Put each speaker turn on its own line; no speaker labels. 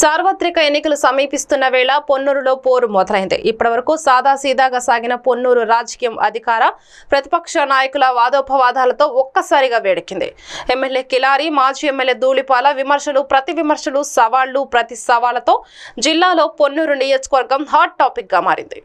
సార్వత్రిక ఎన్నికలు సమీపిస్తున్న వేళ పొన్నూరులో పోరు మొదలైంది ఇప్పటివరకు సాదాసీదాగా సాగిన పొన్నూరు రాజకీయం అధికార ప్రతిపక్ష నాయకుల వాదోపవాదాలతో ఒక్కసారిగా వేడెక్కింది ఎమ్మెల్యే కిలారి మాజీ ఎమ్మెల్యే ధూళిపాల విమర్శలు ప్రతి విమర్శలు సవాళ్లు ప్రతి సవాళ్లతో జిల్లాలో పొన్నూరు నియోజకవర్గం హాట్ టాపిక్గా మారింది